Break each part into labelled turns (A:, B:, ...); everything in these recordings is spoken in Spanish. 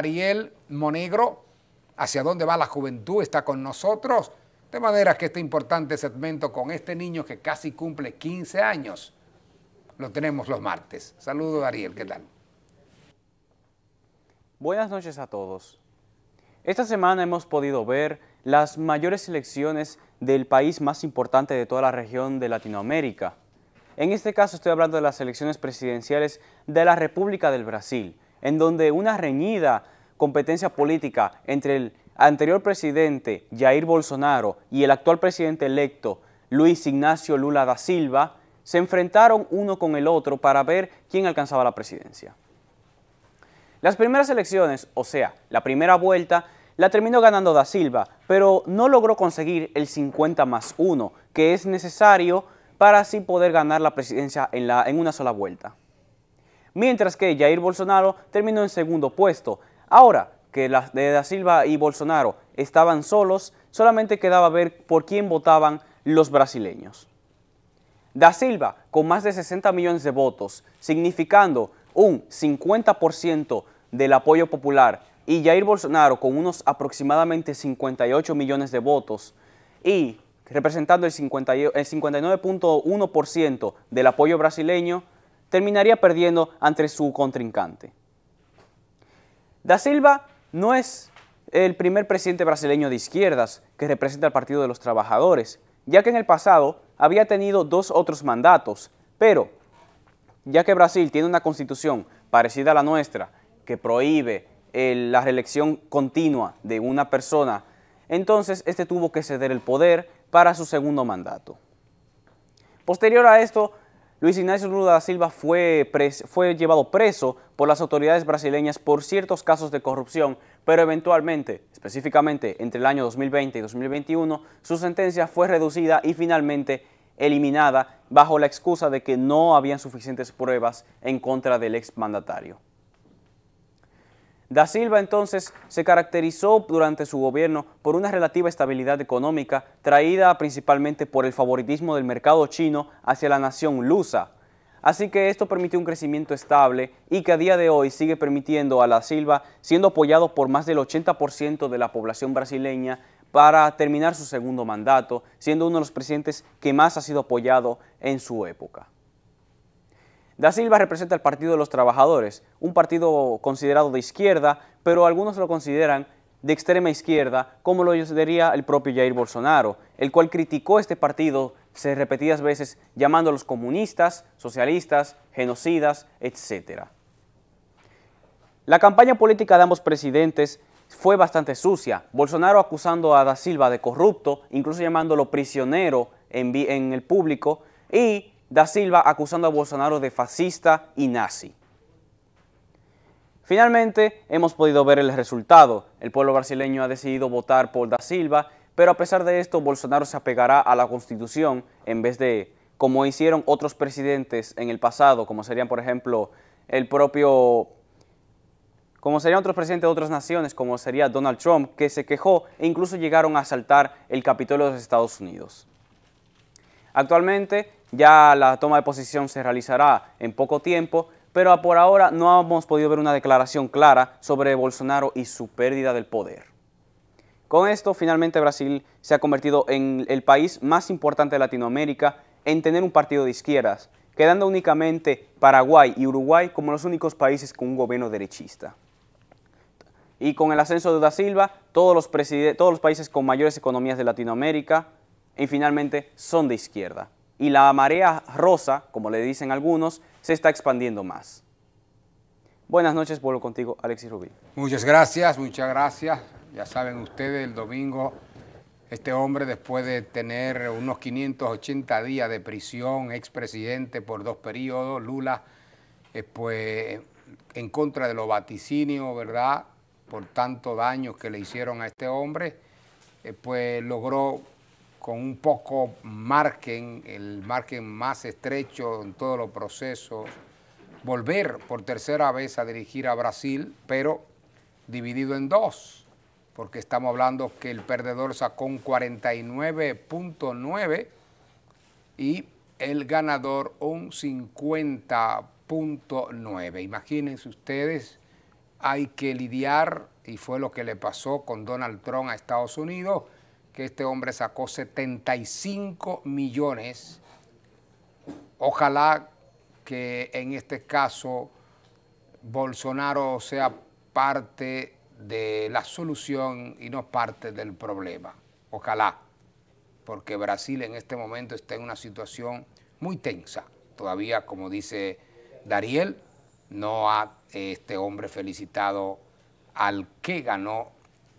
A: Ariel Monegro, hacia dónde va la juventud, está con nosotros. De manera que este importante segmento con este niño que casi cumple 15 años, lo tenemos los martes. Saludos Ariel, ¿qué tal? Buenas
B: noches a todos. Esta semana hemos podido ver las mayores elecciones del país más importante de toda la región de Latinoamérica. En este caso estoy hablando de las elecciones presidenciales de la República del Brasil, en donde una reñida competencia política entre el anterior presidente Jair Bolsonaro y el actual presidente electo Luis Ignacio Lula da Silva se enfrentaron uno con el otro para ver quién alcanzaba la presidencia. Las primeras elecciones, o sea, la primera vuelta, la terminó ganando da Silva, pero no logró conseguir el 50 más 1 que es necesario para así poder ganar la presidencia en, en una sola vuelta mientras que Jair Bolsonaro terminó en segundo puesto. Ahora que las de Da Silva y Bolsonaro estaban solos, solamente quedaba ver por quién votaban los brasileños. Da Silva, con más de 60 millones de votos, significando un 50% del apoyo popular, y Jair Bolsonaro con unos aproximadamente 58 millones de votos, y representando el, el 59.1% del apoyo brasileño, terminaría perdiendo ante su contrincante. Da Silva no es el primer presidente brasileño de izquierdas que representa al Partido de los Trabajadores, ya que en el pasado había tenido dos otros mandatos, pero ya que Brasil tiene una constitución parecida a la nuestra, que prohíbe eh, la reelección continua de una persona, entonces este tuvo que ceder el poder para su segundo mandato. Posterior a esto, Luis Ignacio Lula da Silva fue, llevado preso por las autoridades brasileñas por ciertos casos de corrupción, pero eventualmente, específicamente entre el año 2020 y 2021, su sentencia fue reducida y finalmente eliminada bajo la excusa de que no habían suficientes pruebas en contra del exmandatario. Da Silva entonces se caracterizó durante su gobierno por una relativa estabilidad económica traída principalmente por el favoritismo del mercado chino hacia la nación lusa. Así que esto permitió un crecimiento estable y que a día de hoy sigue permitiendo a Da Silva siendo apoyado por más del 80% de la población brasileña para terminar su segundo mandato, siendo uno de los presidentes que más ha sido apoyado en su época. Da Silva representa el Partido de los Trabajadores, un partido considerado de izquierda, pero algunos lo consideran de extrema izquierda, como lo consideraría el propio Jair Bolsonaro, el cual criticó este partido se repetidas veces llamándolos comunistas, socialistas, genocidas, etc. La campaña política de ambos presidentes fue bastante sucia, Bolsonaro acusando a Da Silva de corrupto, incluso llamándolo prisionero en el público, y Da Silva acusando a Bolsonaro de fascista y nazi. Finalmente, hemos podido ver el resultado. El pueblo brasileño ha decidido votar por Da Silva, pero a pesar de esto, Bolsonaro se apegará a la Constitución en vez de, como hicieron otros presidentes en el pasado, como serían, por ejemplo, el propio como serían otros presidentes de otras naciones, como sería Donald Trump, que se quejó e incluso llegaron a asaltar el Capitolio de los Estados Unidos. Actualmente ya la toma de posición se realizará en poco tiempo, pero por ahora no hemos podido ver una declaración clara sobre Bolsonaro y su pérdida del poder. Con esto, finalmente Brasil se ha convertido en el país más importante de Latinoamérica en tener un partido de izquierdas, quedando únicamente Paraguay y Uruguay como los únicos países con un gobierno derechista. Y con el ascenso de Da Silva, todos los, países con mayores economías de Latinoamérica, y finalmente son de izquierda. Y la marea rosa, como le dicen algunos, se está expandiendo más. Buenas noches, vuelvo contigo, Alexis Rubí.
A: Muchas gracias, muchas gracias. Ya saben ustedes, el domingo este hombre después de tener unos 580 días de prisión, expresidente por dos periodos, Lula, eh, pues en contra de los vaticinios, ¿verdad? Por tanto daño que le hicieron a este hombre, eh, pues logró con un poco margen, el margen más estrecho en todos los procesos, volver por tercera vez a dirigir a Brasil, pero dividido en dos, porque estamos hablando que el perdedor sacó un 49.9 y el ganador un 50.9. Imagínense ustedes, hay que lidiar, y fue lo que le pasó con Donald Trump a Estados Unidos, que este hombre sacó 75 millones. Ojalá que en este caso Bolsonaro sea parte de la solución y no parte del problema. Ojalá, porque Brasil en este momento está en una situación muy tensa. Todavía, como dice Dariel, no ha este hombre felicitado al que ganó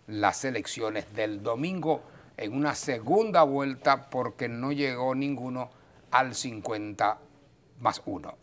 A: las elecciones del domingo en una segunda vuelta porque no llegó ninguno al 50 más 1.